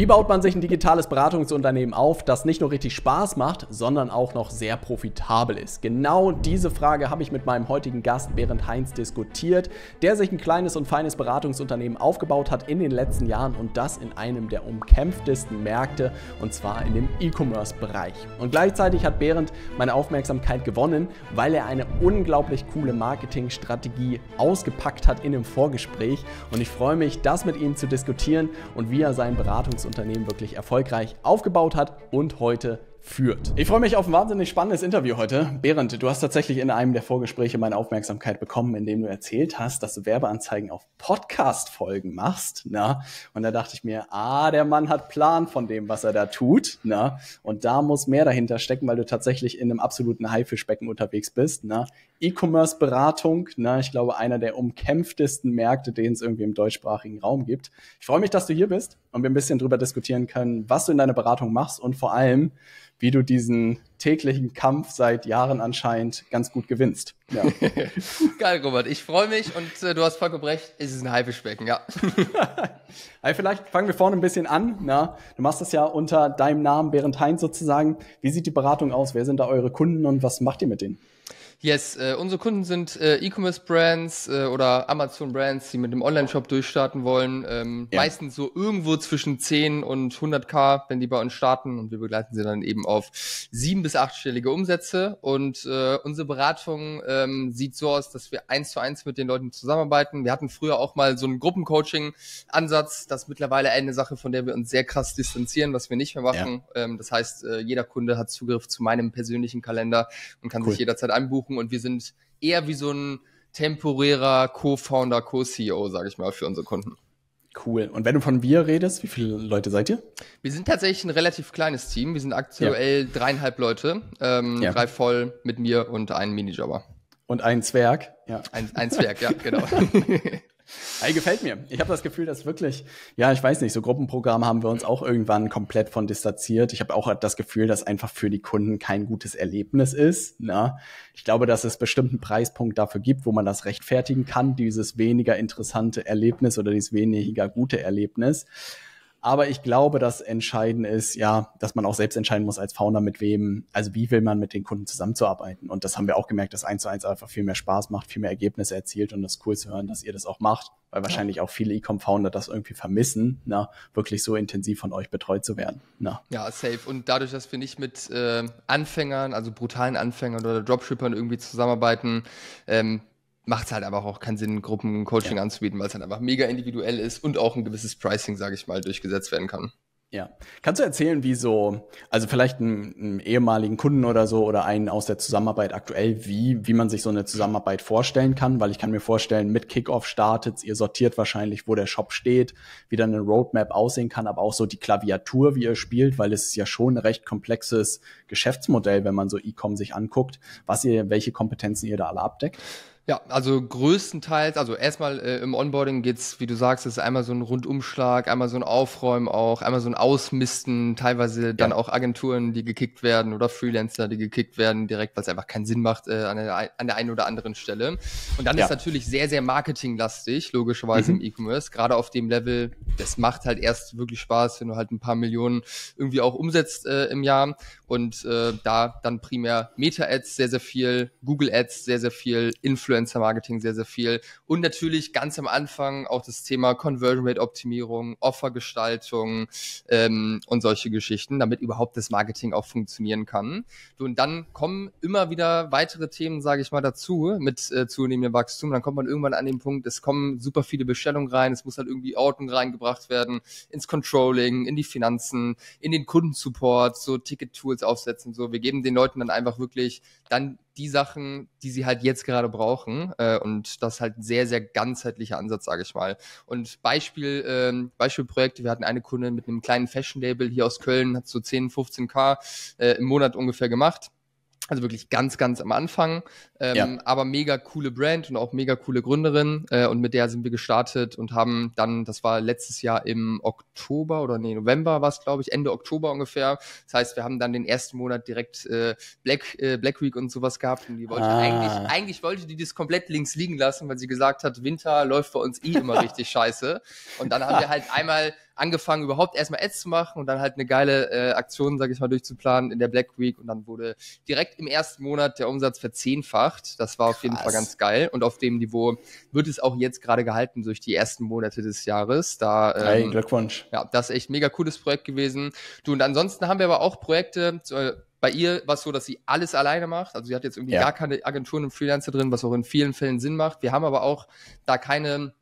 Wie baut man sich ein digitales Beratungsunternehmen auf, das nicht nur richtig Spaß macht, sondern auch noch sehr profitabel ist? Genau diese Frage habe ich mit meinem heutigen Gast Bernd Heinz diskutiert, der sich ein kleines und feines Beratungsunternehmen aufgebaut hat in den letzten Jahren und das in einem der umkämpftesten Märkte und zwar in dem E-Commerce-Bereich. Und gleichzeitig hat Bernd meine Aufmerksamkeit gewonnen, weil er eine unglaublich coole Marketingstrategie ausgepackt hat in dem Vorgespräch und ich freue mich, das mit ihm zu diskutieren und wie er sein Beratungs Unternehmen wirklich erfolgreich aufgebaut hat und heute führt. Ich freue mich auf ein wahnsinnig spannendes Interview heute. Behrend, du hast tatsächlich in einem der Vorgespräche meine Aufmerksamkeit bekommen, indem du erzählt hast, dass du Werbeanzeigen auf Podcast-Folgen machst. Na? Und da dachte ich mir, ah, der Mann hat Plan von dem, was er da tut. Na? Und da muss mehr dahinter stecken, weil du tatsächlich in einem absoluten Haifischbecken unterwegs bist. Na? E-Commerce-Beratung. Ne? Ich glaube, einer der umkämpftesten Märkte, den es irgendwie im deutschsprachigen Raum gibt. Ich freue mich, dass du hier bist und wir ein bisschen drüber diskutieren können, was du in deiner Beratung machst und vor allem, wie du diesen täglichen Kampf seit Jahren anscheinend ganz gut gewinnst. Ja. Geil, Robert. Ich freue mich und äh, du hast vollkommen recht. Es ist ein Haifischbecken, ja. hey, vielleicht fangen wir vorne ein bisschen an. Na? Du machst das ja unter deinem Namen Berend Heinz sozusagen. Wie sieht die Beratung aus? Wer sind da eure Kunden und was macht ihr mit denen? Yes, äh, unsere Kunden sind äh, E-Commerce-Brands äh, oder Amazon-Brands, die mit dem Online-Shop durchstarten wollen. Ähm, ja. Meistens so irgendwo zwischen 10 und 100k, wenn die bei uns starten. Und wir begleiten sie dann eben auf sieben bis achtstellige Umsätze. Und äh, unsere Beratung ähm, sieht so aus, dass wir eins zu eins mit den Leuten zusammenarbeiten. Wir hatten früher auch mal so einen Gruppencoaching-Ansatz. Das ist mittlerweile eine Sache, von der wir uns sehr krass distanzieren, was wir nicht mehr machen. Ja. Ähm, das heißt, äh, jeder Kunde hat Zugriff zu meinem persönlichen Kalender und kann cool. sich jederzeit anbuchen gucken und wir sind eher wie so ein temporärer Co-Founder, Co-CEO, sage ich mal, für unsere Kunden. Cool. Und wenn du von wir redest, wie viele Leute seid ihr? Wir sind tatsächlich ein relativ kleines Team. Wir sind aktuell ja. dreieinhalb Leute. Ähm, ja. Drei voll mit mir und einem Minijobber. Und ein Zwerg, ja. Ein, ein Zwerg, ja, genau. Hey, gefällt mir. Ich habe das Gefühl, dass wirklich, ja, ich weiß nicht, so Gruppenprogramme haben wir uns auch irgendwann komplett von distanziert. Ich habe auch das Gefühl, dass einfach für die Kunden kein gutes Erlebnis ist. Na? Ne? Ich glaube, dass es bestimmten Preispunkt dafür gibt, wo man das rechtfertigen kann, dieses weniger interessante Erlebnis oder dieses weniger gute Erlebnis. Aber ich glaube, das Entscheidende ist ja, dass man auch selbst entscheiden muss als Founder, mit wem, also wie will man mit den Kunden zusammenzuarbeiten. Und das haben wir auch gemerkt, dass eins zu eins einfach viel mehr Spaß macht, viel mehr Ergebnisse erzielt und das cool zu hören, dass ihr das auch macht, weil wahrscheinlich ja. auch viele E-Com-Founder das irgendwie vermissen, na, wirklich so intensiv von euch betreut zu werden. Na. Ja, safe. Und dadurch, dass wir nicht mit äh, Anfängern, also brutalen Anfängern oder Dropshippern irgendwie zusammenarbeiten, ähm, macht es halt einfach auch keinen Sinn, Gruppencoaching ja. anzubieten, weil es halt einfach mega individuell ist und auch ein gewisses Pricing, sage ich mal, durchgesetzt werden kann. Ja. Kannst du erzählen, wie so, also vielleicht einen, einen ehemaligen Kunden oder so oder einen aus der Zusammenarbeit aktuell, wie, wie man sich so eine Zusammenarbeit vorstellen kann? Weil ich kann mir vorstellen, mit Kickoff startet, ihr sortiert wahrscheinlich, wo der Shop steht, wie dann eine Roadmap aussehen kann, aber auch so die Klaviatur, wie ihr spielt, weil es ist ja schon ein recht komplexes Geschäftsmodell, wenn man so E-Com sich anguckt, was ihr, welche Kompetenzen ihr da alle abdeckt. Ja, also größtenteils, also erstmal äh, im Onboarding geht es, wie du sagst, ist einmal so ein Rundumschlag, einmal so ein Aufräumen auch, einmal so ein Ausmisten, teilweise dann auch Agenturen, die gekickt werden oder Freelancer, die gekickt werden direkt, weil es einfach keinen Sinn macht äh, an, der, an der einen oder anderen Stelle. Und dann ja. ist natürlich sehr, sehr marketinglastig, logischerweise mhm. im E-Commerce, gerade auf dem Level, das macht halt erst wirklich Spaß, wenn du halt ein paar Millionen irgendwie auch umsetzt äh, im Jahr und äh, da dann primär Meta-Ads sehr, sehr viel, Google-Ads sehr, sehr viel, Influencer Influencer-Marketing sehr, sehr viel. Und natürlich ganz am Anfang auch das Thema Conversion Rate-Optimierung, Offergestaltung ähm, und solche Geschichten, damit überhaupt das Marketing auch funktionieren kann. Und dann kommen immer wieder weitere Themen, sage ich mal, dazu mit äh, zunehmendem Wachstum. Dann kommt man irgendwann an den Punkt, es kommen super viele Bestellungen rein, es muss halt irgendwie Ordnung reingebracht werden, ins Controlling, in die Finanzen, in den Kundensupport, so Ticket-Tools aufsetzen, so. Wir geben den Leuten dann einfach wirklich dann die Sachen, die sie halt jetzt gerade brauchen. Äh, und das halt ein sehr, sehr ganzheitlicher Ansatz, sage ich mal. Und Beispiel, ähm, Beispielprojekte, wir hatten eine Kundin mit einem kleinen Fashion-Label hier aus Köln, hat so 10, 15k äh, im Monat ungefähr gemacht also wirklich ganz, ganz am Anfang. Ähm, ja. Aber mega coole Brand und auch mega coole Gründerin. Äh, und mit der sind wir gestartet und haben dann, das war letztes Jahr im Oktober oder nee, November war es, glaube ich, Ende Oktober ungefähr. Das heißt, wir haben dann den ersten Monat direkt äh, Black, äh, Black Week und sowas gehabt. Und die wollte ah. eigentlich, eigentlich wollte die das komplett links liegen lassen, weil sie gesagt hat, Winter läuft bei uns eh immer richtig scheiße. Und dann haben wir halt einmal angefangen, überhaupt erstmal Ads zu machen und dann halt eine geile äh, Aktion, sage ich mal, durchzuplanen in der Black Week. Und dann wurde direkt im ersten Monat der Umsatz verzehnfacht. Das war Krass. auf jeden Fall ganz geil. Und auf dem Niveau wird es auch jetzt gerade gehalten durch die ersten Monate des Jahres. Da, ähm, hey, Glückwunsch. Ja, das ist echt ein mega cooles Projekt gewesen. Du, und ansonsten haben wir aber auch Projekte, äh, bei ihr war es so, dass sie alles alleine macht. Also sie hat jetzt irgendwie ja. gar keine Agenturen und Freelancer drin, was auch in vielen Fällen Sinn macht. Wir haben aber auch da keine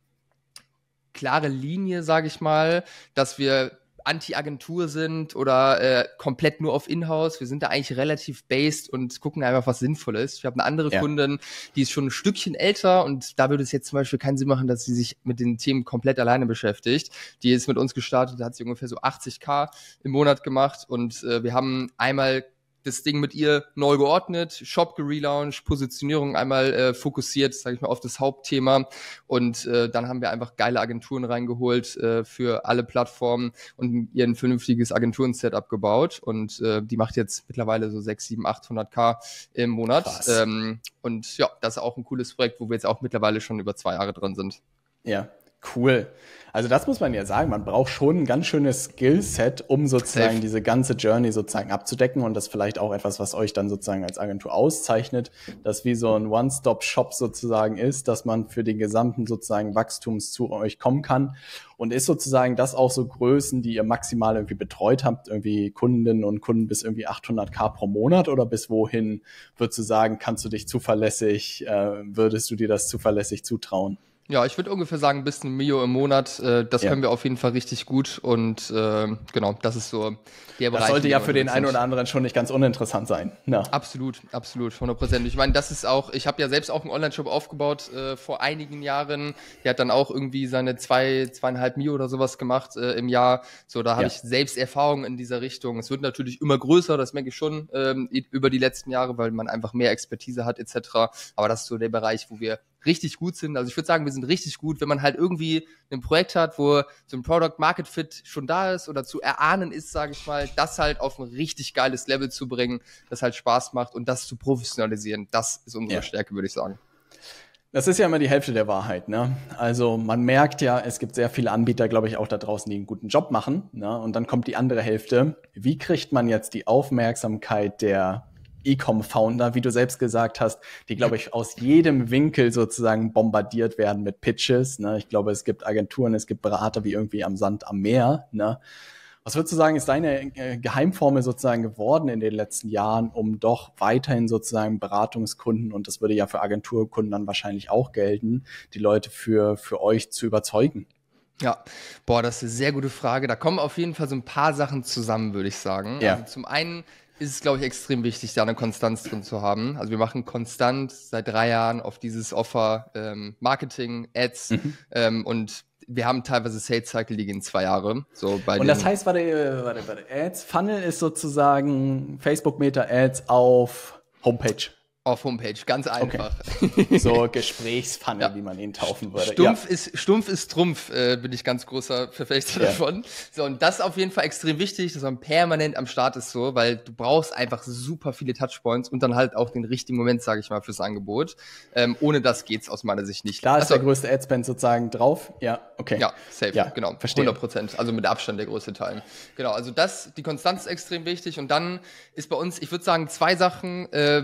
klare Linie, sage ich mal, dass wir Anti-Agentur sind oder äh, komplett nur auf Inhouse. Wir sind da eigentlich relativ based und gucken einfach, was sinnvoll ist. Ich habe eine andere ja. Kundin, die ist schon ein Stückchen älter und da würde es jetzt zum Beispiel keinen Sinn machen, dass sie sich mit den Themen komplett alleine beschäftigt. Die ist mit uns gestartet, da hat sie ungefähr so 80k im Monat gemacht und äh, wir haben einmal das Ding mit ihr neu geordnet, Shop gelauncht, Positionierung einmal äh, fokussiert, sage ich mal, auf das Hauptthema. Und äh, dann haben wir einfach geile Agenturen reingeholt äh, für alle Plattformen und ihr ein vernünftiges Agenturen-Setup gebaut. Und äh, die macht jetzt mittlerweile so 6, 7, 800k im Monat. Ähm, und ja, das ist auch ein cooles Projekt, wo wir jetzt auch mittlerweile schon über zwei Jahre drin sind. Ja, Cool. Also das muss man ja sagen, man braucht schon ein ganz schönes Skillset, um sozusagen Safe. diese ganze Journey sozusagen abzudecken und das vielleicht auch etwas, was euch dann sozusagen als Agentur auszeichnet, dass wie so ein One-Stop-Shop sozusagen ist, dass man für den gesamten sozusagen Wachstums zu euch kommen kann und ist sozusagen das auch so Größen, die ihr maximal irgendwie betreut habt, irgendwie Kundinnen und Kunden bis irgendwie 800k pro Monat oder bis wohin würdest du sagen, kannst du dich zuverlässig, äh, würdest du dir das zuverlässig zutrauen? Ja, ich würde ungefähr sagen, bis ein Mio im Monat. Äh, das ja. können wir auf jeden Fall richtig gut. Und äh, genau, das ist so der Bereich. Das sollte ja für den einen oder anderen schon nicht ganz uninteressant sein. Na. Ne? Absolut, absolut, 100 Ich meine, das ist auch, ich habe ja selbst auch einen Online-Shop aufgebaut äh, vor einigen Jahren. Der hat dann auch irgendwie seine zwei, zweieinhalb Mio oder sowas gemacht äh, im Jahr. So, da habe ja. ich selbst Erfahrung in dieser Richtung. Es wird natürlich immer größer, das merke ich schon ähm, über die letzten Jahre, weil man einfach mehr Expertise hat etc. Aber das ist so der Bereich, wo wir richtig gut sind. Also ich würde sagen, wir sind richtig gut, wenn man halt irgendwie ein Projekt hat, wo so ein Product Market Fit schon da ist oder zu erahnen ist, sage ich mal, das halt auf ein richtig geiles Level zu bringen, das halt Spaß macht und das zu professionalisieren. Das ist unsere ja. Stärke, würde ich sagen. Das ist ja immer die Hälfte der Wahrheit. Ne? Also man merkt ja, es gibt sehr viele Anbieter, glaube ich, auch da draußen, die einen guten Job machen. Ne? Und dann kommt die andere Hälfte. Wie kriegt man jetzt die Aufmerksamkeit der ecom founder wie du selbst gesagt hast, die, glaube ich, aus jedem Winkel sozusagen bombardiert werden mit Pitches. Ne? Ich glaube, es gibt Agenturen, es gibt Berater wie irgendwie am Sand am Meer. Ne? Was würdest du sagen, ist deine äh, Geheimformel sozusagen geworden in den letzten Jahren, um doch weiterhin sozusagen Beratungskunden, und das würde ja für Agenturkunden dann wahrscheinlich auch gelten, die Leute für, für euch zu überzeugen? Ja, boah, das ist eine sehr gute Frage. Da kommen auf jeden Fall so ein paar Sachen zusammen, würde ich sagen. Ja. Also zum einen ist es, glaube ich, extrem wichtig, da eine Konstanz drin zu haben. Also wir machen konstant seit drei Jahren auf dieses Offer ähm, Marketing, Ads mhm. ähm, und wir haben teilweise Sales Cycle, die gehen zwei Jahre. So bei und das heißt, warte, äh, warte, warte, Ads Funnel ist sozusagen Facebook Meta Ads auf Homepage. Auf homepage ganz einfach. Okay. So Gesprächspfanne, ja. wie man ihn taufen würde. Stumpf, ja. ist, Stumpf ist Trumpf, äh, bin ich ganz großer Verfechter ja. davon. So, und das ist auf jeden Fall extrem wichtig, dass man permanent am Start ist so, weil du brauchst einfach super viele Touchpoints und dann halt auch den richtigen Moment, sage ich mal, fürs Angebot. Ähm, ohne das geht's aus meiner Sicht nicht. Da also, ist der größte Adspend sozusagen drauf. Ja, okay. Ja, safe, ja, genau. Verstehe. 100 Prozent, also mit Abstand der größte Teil. Genau, also das, die Konstanz ist extrem wichtig und dann ist bei uns, ich würde sagen, zwei Sachen, äh,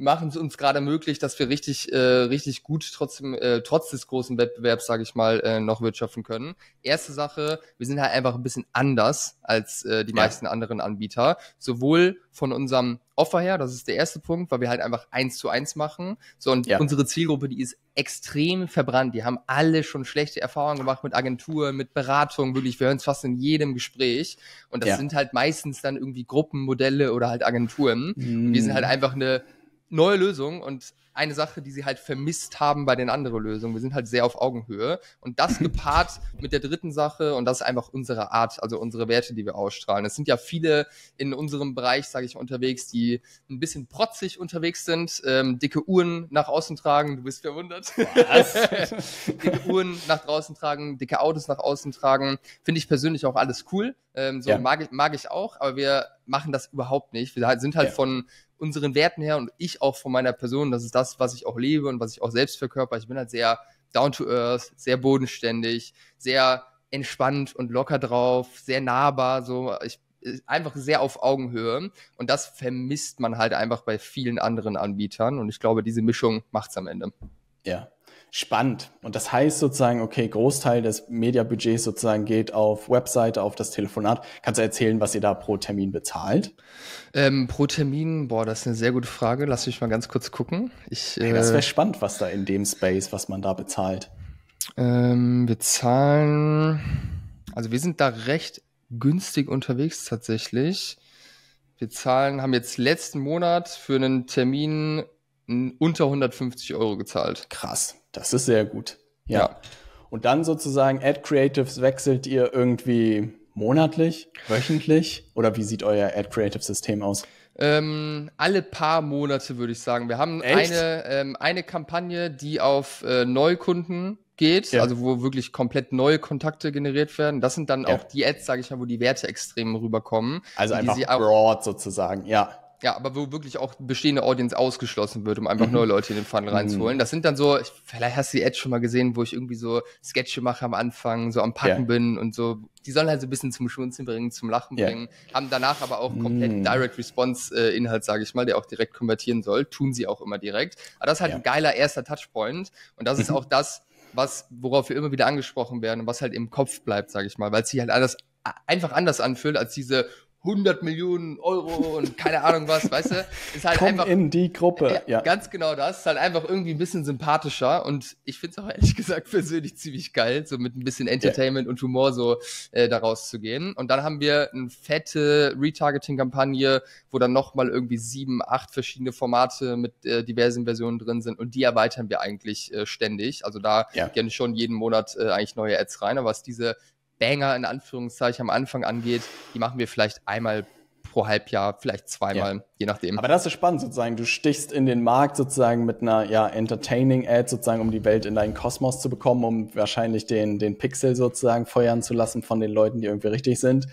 machen es uns gerade möglich, dass wir richtig, äh, richtig gut trotzdem, äh, trotz des großen Wettbewerbs, sage ich mal, äh, noch wirtschaften können. Erste Sache, wir sind halt einfach ein bisschen anders als äh, die ja. meisten anderen Anbieter. Sowohl von unserem Offer her, das ist der erste Punkt, weil wir halt einfach eins zu eins machen. So, und ja. unsere Zielgruppe, die ist extrem verbrannt. Die haben alle schon schlechte Erfahrungen gemacht mit Agenturen, mit Beratung, wirklich, wir hören es fast in jedem Gespräch. Und das ja. sind halt meistens dann irgendwie Gruppenmodelle oder halt Agenturen. Mhm. Und wir sind mhm. halt einfach eine neue Lösung und eine Sache, die sie halt vermisst haben bei den anderen Lösungen. Wir sind halt sehr auf Augenhöhe. Und das gepaart mit der dritten Sache, und das ist einfach unsere Art, also unsere Werte, die wir ausstrahlen. Es sind ja viele in unserem Bereich, sage ich, unterwegs, die ein bisschen protzig unterwegs sind, ähm, dicke Uhren nach außen tragen, du bist verwundert. Was? dicke Uhren nach draußen tragen, dicke Autos nach außen tragen. Finde ich persönlich auch alles cool. Ähm, so ja. mag, ich, mag ich auch, aber wir machen das überhaupt nicht. Wir sind halt ja. von unseren Werten her und ich auch von meiner Person. Das ist das, was ich auch lebe und was ich auch selbst verkörper. Ich bin halt sehr down to earth, sehr bodenständig, sehr entspannt und locker drauf, sehr nahbar. So, ich einfach sehr auf Augenhöhe. Und das vermisst man halt einfach bei vielen anderen Anbietern. Und ich glaube, diese Mischung macht's am Ende. Ja, spannend. Und das heißt sozusagen, okay, Großteil des Mediabudgets sozusagen geht auf Webseite, auf das Telefonat. Kannst du erzählen, was ihr da pro Termin bezahlt? Ähm, pro Termin, boah, das ist eine sehr gute Frage. Lass mich mal ganz kurz gucken. Ich, hey, das wäre äh, spannend, was da in dem Space, was man da bezahlt. Ähm, wir zahlen, also wir sind da recht günstig unterwegs tatsächlich. Wir zahlen, haben jetzt letzten Monat für einen Termin unter 150 Euro gezahlt. Krass. Das ist sehr gut. Ja. ja. Und dann sozusagen Ad Creatives wechselt ihr irgendwie monatlich, wöchentlich oder wie sieht euer Ad Creative System aus? Ähm, alle paar Monate würde ich sagen. Wir haben Echt? eine, ähm, eine Kampagne, die auf äh, Neukunden geht, ja. also wo wirklich komplett neue Kontakte generiert werden. Das sind dann ja. auch die Ads, sage ich mal, wo die Werte extrem rüberkommen. Also einfach broad sozusagen, ja ja, aber wo wirklich auch bestehende Audience ausgeschlossen wird, um einfach mhm. neue Leute in den Funnel reinzuholen. Mhm. Das sind dann so, vielleicht hast du die Ads schon mal gesehen, wo ich irgendwie so Sketche mache am Anfang, so am Packen ja. bin und so. Die sollen halt so ein bisschen zum Schmunzeln bringen, zum Lachen ja. bringen, haben danach aber auch komplett mhm. Direct Response äh, Inhalt, sage ich mal, der auch direkt konvertieren soll. Tun sie auch immer direkt. Aber das ist halt ja. ein geiler erster Touchpoint und das mhm. ist auch das, was worauf wir immer wieder angesprochen werden und was halt im Kopf bleibt, sage ich mal, weil es sich halt alles einfach anders anfühlt als diese 100 Millionen Euro und keine Ahnung was, weißt du? Ist halt Komm einfach in die Gruppe. Ja, Ganz genau das. Ist halt einfach irgendwie ein bisschen sympathischer und ich find's auch ehrlich gesagt persönlich ziemlich geil, so mit ein bisschen Entertainment yeah. und Humor so äh, daraus zu gehen. Und dann haben wir eine fette Retargeting-Kampagne, wo dann nochmal irgendwie sieben, acht verschiedene Formate mit äh, diversen Versionen drin sind und die erweitern wir eigentlich äh, ständig. Also da yeah. gerne schon jeden Monat äh, eigentlich neue Ads rein, aber was diese Banger in Anführungszeichen am Anfang angeht, die machen wir vielleicht einmal pro Halbjahr, vielleicht zweimal, ja. je nachdem. Aber das ist spannend sozusagen. Du stichst in den Markt sozusagen mit einer ja, entertaining Ad sozusagen, um die Welt in deinen Kosmos zu bekommen, um wahrscheinlich den, den Pixel sozusagen feuern zu lassen von den Leuten, die irgendwie richtig sind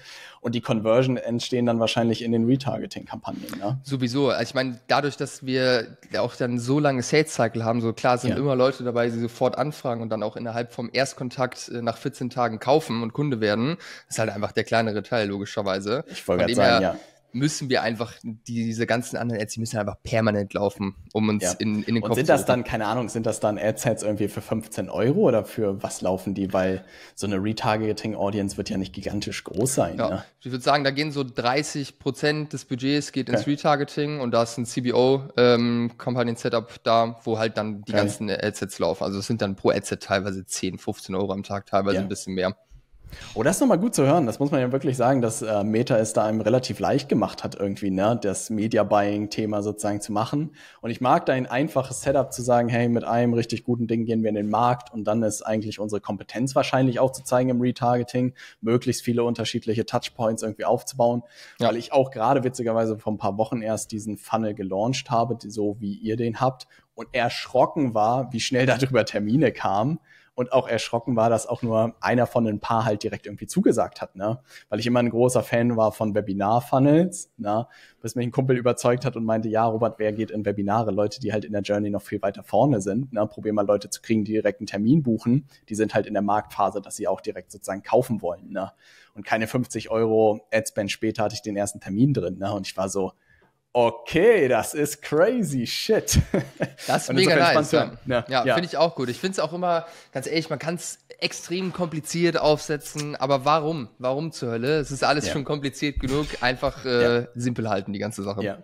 und die Conversion entstehen dann wahrscheinlich in den Retargeting-Kampagnen. Ne? Sowieso. Also ich meine, dadurch, dass wir auch dann so lange Sales-Cycle haben, so klar sind ja. immer Leute dabei, die sofort anfragen und dann auch innerhalb vom Erstkontakt äh, nach 14 Tagen kaufen und Kunde werden, ist halt einfach der kleinere Teil, logischerweise. Ich wollte gerade sagen, ja müssen wir einfach diese ganzen anderen Ads, die müssen einfach permanent laufen, um uns ja. in, in den Kopf zu Und sind das dann, keine Ahnung, sind das dann Adsets irgendwie für 15 Euro oder für was laufen die? Weil so eine Retargeting-Audience wird ja nicht gigantisch groß sein. Ja. Ne? Ich würde sagen, da gehen so 30 Prozent des Budgets geht okay. ins Retargeting und da ist ein CBO, ähm, Company-Setup halt da, wo halt dann die okay. ganzen Adsets laufen. Also es sind dann pro Adset teilweise 10, 15 Euro am Tag, teilweise ja. ein bisschen mehr. Oh, das ist nochmal gut zu hören. Das muss man ja wirklich sagen, dass äh, Meta es da einem relativ leicht gemacht hat, irgendwie, ne, das Media Buying-Thema sozusagen zu machen. Und ich mag da ein einfaches Setup zu sagen, hey, mit einem richtig guten Ding gehen wir in den Markt und dann ist eigentlich unsere Kompetenz wahrscheinlich auch zu zeigen im Retargeting, möglichst viele unterschiedliche Touchpoints irgendwie aufzubauen. Ja. Weil ich auch gerade witzigerweise vor ein paar Wochen erst diesen Funnel gelauncht habe, so wie ihr den habt und erschrocken war, wie schnell darüber Termine kamen und auch erschrocken war, dass auch nur einer von ein paar halt direkt irgendwie zugesagt hat, ne? Weil ich immer ein großer Fan war von Webinar-Funnels, ne? Bis mich ein Kumpel überzeugt hat und meinte, ja, Robert, wer geht in Webinare? Leute, die halt in der Journey noch viel weiter vorne sind, ne? Probier mal Leute zu kriegen, die direkt einen Termin buchen. Die sind halt in der Marktphase, dass sie auch direkt sozusagen kaufen wollen, ne? Und keine 50 Euro Adspend später hatte ich den ersten Termin drin, ne? Und ich war so, okay, das ist crazy shit. Das ist mega nice. Ja, ja, ja, ja. finde ich auch gut. Ich finde es auch immer, ganz ehrlich, man kann es extrem kompliziert aufsetzen, aber warum? Warum zur Hölle? Es ist alles schon kompliziert genug. Einfach äh, simpel halten, die ganze Sache. Ja.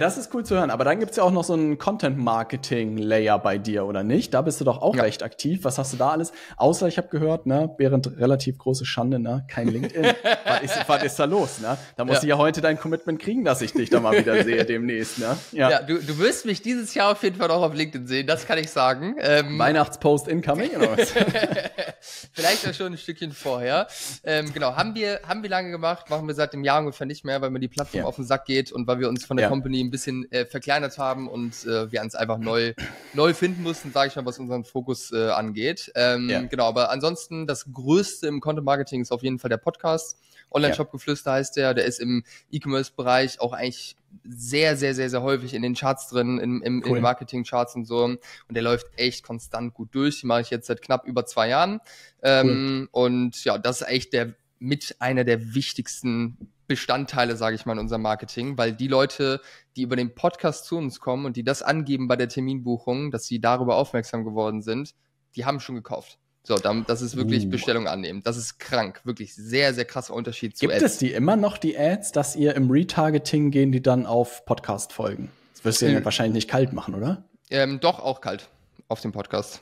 das ist cool zu hören. Aber dann gibt es ja auch noch so einen Content-Marketing-Layer bei dir, oder nicht? Da bist du doch auch recht aktiv. Was hast du da alles? Außer, ich habe gehört, ne, Behrend, relativ große Schande, ne? Kein LinkedIn. was, ist, was, ist, da los, ne? Da musst du ja heute dein Commitment kriegen, dass ich dich da mal wieder sehe. Äh, sehe demnächst, ne? Ja, ja du, du wirst mich dieses Jahr auf jeden Fall auch auf LinkedIn sehen, das kann ich sagen. Ähm, Weihnachtspost incoming oder was? Vielleicht auch schon ein Stückchen vorher. Ähm, genau, haben wir, haben wir lange gemacht, machen wir seit dem Jahr ungefähr nicht mehr, weil mir die Plattform ja. auf den Sack geht und weil wir uns von der ja. Company ein bisschen äh, verkleinert haben und äh, wir uns einfach neu, neu finden mussten, sage ich mal, was unseren Fokus äh, angeht. Ähm, ja. Genau, aber ansonsten das Größte im Content Marketing ist auf jeden Fall der Podcast. Online-Shop-Geflüster heißt der, der ist im E-Commerce-Bereich auch eigentlich sehr, sehr, sehr, sehr häufig in den Charts drin, im, im, cool. in Marketing-Charts und so. Und der läuft echt konstant gut durch. Die mache ich jetzt seit knapp über zwei Jahren. Ähm, cool. Und ja, das ist echt der mit einer der wichtigsten Bestandteile, sage ich mal, in unserem Marketing, weil die Leute, die über den Podcast zu uns kommen und die das angeben bei der Terminbuchung, dass sie darüber aufmerksam geworden sind, die haben schon gekauft. So, dann, das ist wirklich uh. Bestellung annehmen. Das ist krank. Wirklich sehr, sehr krasser Unterschied zu Gibt Ads. es die immer noch, die Ads, dass ihr im Retargeting gehen, die dann auf Podcast folgen? Das wirst du ja wahrscheinlich nicht kalt machen, oder? Ähm, doch, auch kalt. Auf dem Podcast.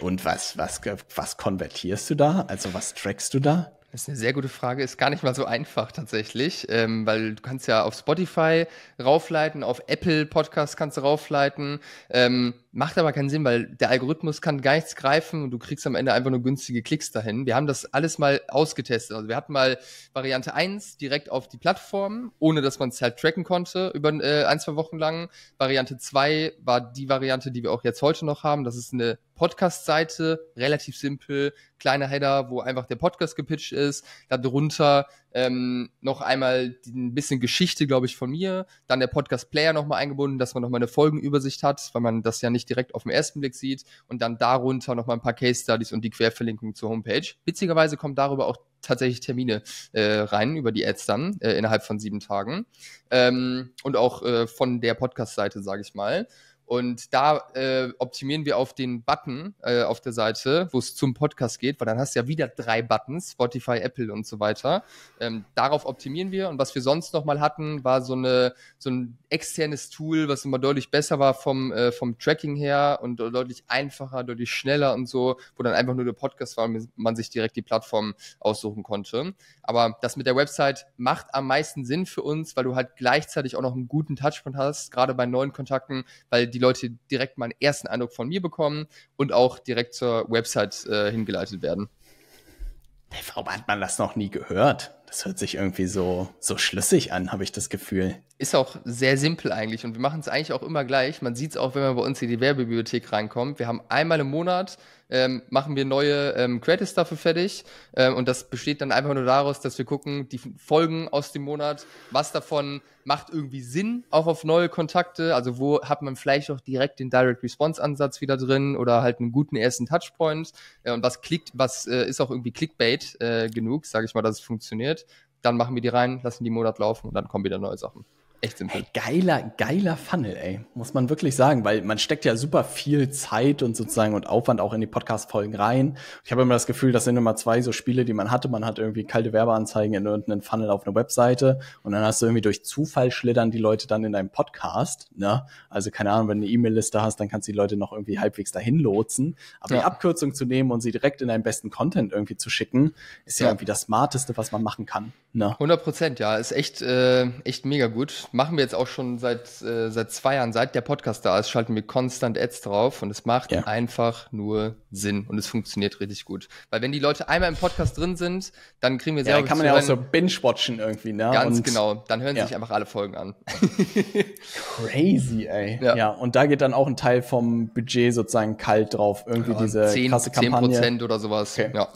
Und was, was, was konvertierst du da? Also was trackst du da? Das ist eine sehr gute Frage, ist gar nicht mal so einfach tatsächlich, ähm, weil du kannst ja auf Spotify raufleiten, auf Apple Podcasts kannst du raufleiten, ähm, macht aber keinen Sinn, weil der Algorithmus kann gar nichts greifen und du kriegst am Ende einfach nur günstige Klicks dahin. Wir haben das alles mal ausgetestet. Also wir hatten mal Variante 1 direkt auf die Plattform, ohne dass man es halt tracken konnte, über äh, ein, zwei Wochen lang. Variante 2 war die Variante, die wir auch jetzt heute noch haben. Das ist eine Podcast-Seite, relativ simpel, kleiner Header, wo einfach der Podcast gepitcht ist, darunter ähm, noch einmal ein bisschen Geschichte, glaube ich, von mir, dann der Podcast-Player nochmal eingebunden, dass man nochmal eine Folgenübersicht hat, weil man das ja nicht direkt auf den ersten Blick sieht und dann darunter nochmal ein paar Case-Studies und die Querverlinkung zur Homepage. Witzigerweise kommen darüber auch tatsächlich Termine äh, rein über die Ads dann äh, innerhalb von sieben Tagen ähm, und auch äh, von der Podcast-Seite, sage ich mal. Und da äh, optimieren wir auf den Button äh, auf der Seite, wo es zum Podcast geht, weil dann hast du ja wieder drei Buttons, Spotify, Apple und so weiter. Ähm, darauf optimieren wir. Und was wir sonst noch mal hatten, war so, eine, so ein externes Tool, was immer deutlich besser war vom, äh, vom Tracking her und deutlich einfacher, deutlich schneller und so, wo dann einfach nur der Podcast war und man sich direkt die Plattform aussuchen konnte. Aber das mit der Website macht am meisten Sinn für uns, weil du halt gleichzeitig auch noch einen guten Touchpoint hast, gerade bei neuen Kontakten, weil die die Leute direkt mal einen ersten Eindruck von mir bekommen und auch direkt zur Website äh, hingeleitet werden. Warum hat man das noch nie gehört? Das hört sich irgendwie so, so schlüssig an, habe ich das Gefühl. Ist auch sehr simpel eigentlich und wir machen es eigentlich auch immer gleich. Man sieht es auch, wenn man bei uns in die Werbebibliothek reinkommt. Wir haben einmal im Monat ähm, machen wir neue ähm, Credits dafür fertig. Ähm, und das besteht dann einfach nur daraus, dass wir gucken, die Folgen aus dem Monat, was davon macht irgendwie Sinn, auch auf neue Kontakte. Also wo hat man vielleicht auch direkt den Direct Response Ansatz wieder drin oder halt einen guten ersten Touchpoint. Äh, und was klickt, was äh, ist auch irgendwie Clickbait äh, genug, sage ich mal, dass es funktioniert dann machen wir die rein, lassen die Monat laufen und dann kommen wieder neue Sachen. Echt simpel. Hey, geiler, geiler Funnel, ey. Muss man wirklich sagen, weil man steckt ja super viel Zeit und sozusagen und Aufwand auch in die Podcast-Folgen rein. Ich habe immer das Gefühl, das sind immer zwei so Spiele, die man hatte. Man hat irgendwie kalte Werbeanzeigen in irgendeinen Funnel auf einer Webseite und dann hast du irgendwie durch Zufall schlittern die Leute dann in deinem Podcast. Ne? Also keine Ahnung, wenn du eine E-Mail-Liste hast, dann kannst du die Leute noch irgendwie halbwegs dahin lotsen. Aber ja. die Abkürzung zu nehmen und sie direkt in deinen besten Content irgendwie zu schicken, ist ja, ja irgendwie das Smarteste, was man machen kann. Ne? 100 Prozent, ja. Ist echt, äh, echt mega gut machen wir jetzt auch schon seit, äh, seit zwei Jahren, seit der Podcast da ist, schalten wir konstant Ads drauf und es macht ja. einfach nur Sinn und es funktioniert richtig gut. Weil wenn die Leute einmal im Podcast drin sind, dann kriegen wir sehr Ja, kann man ja auch so binge-watchen irgendwie, ne? Ganz und genau, dann hören ja. sich einfach alle Folgen an. Crazy, ey. Ja. ja. und da geht dann auch ein Teil vom Budget sozusagen kalt drauf, irgendwie diese 10, krasse Kampagne. 10% oder sowas, okay. ja.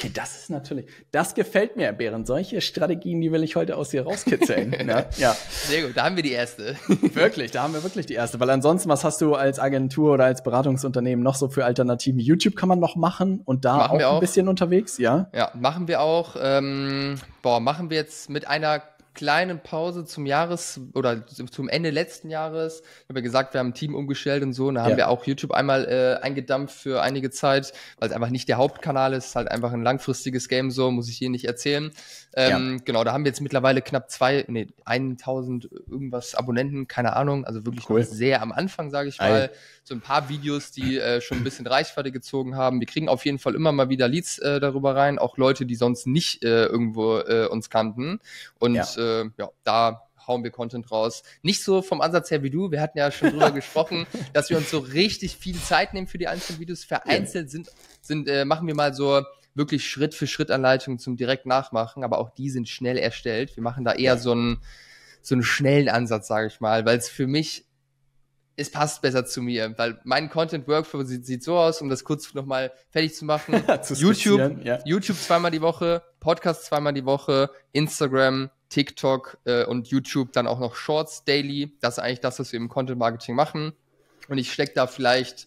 Okay, das ist natürlich, das gefällt mir, Bären. Solche Strategien, die will ich heute aus dir rauskitzeln. ne? ja. Sehr gut, da haben wir die erste. wirklich, da haben wir wirklich die erste. Weil ansonsten, was hast du als Agentur oder als Beratungsunternehmen noch so für Alternativen? YouTube kann man noch machen und da machen auch, auch, ein bisschen unterwegs, ja? Ja, machen wir auch. Ähm, boah, machen wir jetzt mit einer kleine Pause zum Jahres oder zum Ende letzten Jahres. Ich habe ja gesagt, wir haben ein Team umgestellt und so. Und da haben wir auch YouTube einmal äh, eingedampft für einige Zeit, weil es einfach nicht der Hauptkanal ist. Es ist. Halt einfach ein langfristiges Game so, muss ich hier nicht erzählen. Ähm, ja. Genau, da haben wir jetzt mittlerweile knapp zwei, nee, 1000 irgendwas Abonnenten, keine Ahnung, also wirklich cool. sehr am Anfang, sage ich mal. Ei. So ein paar Videos, die äh, schon ein bisschen Reichweite gezogen haben. Wir kriegen auf jeden Fall immer mal wieder Leads äh, darüber rein, auch Leute, die sonst nicht äh, irgendwo äh, uns kannten. Und ja, äh, ja da hauen wir Content raus. Nicht so vom Ansatz her wie du. Wir hatten ja schon drüber gesprochen, dass wir uns so richtig viel Zeit nehmen für die einzelnen Videos. Vereinzelt sind, sind äh, machen wir mal so wirklich Schritt für Schritt Anleitungen zum direkt nachmachen, aber auch die sind schnell erstellt. Wir machen da eher so einen so einen schnellen Ansatz, sage ich mal, weil es für mich es passt besser zu mir, weil mein Content Workflow sieht, sieht so aus, um das kurz nochmal fertig zu machen. zu YouTube, ja. YouTube zweimal die Woche, Podcast zweimal die Woche, Instagram, TikTok äh, und YouTube dann auch noch Shorts daily. Das ist eigentlich das, was wir im Content Marketing machen. Und ich stecke da vielleicht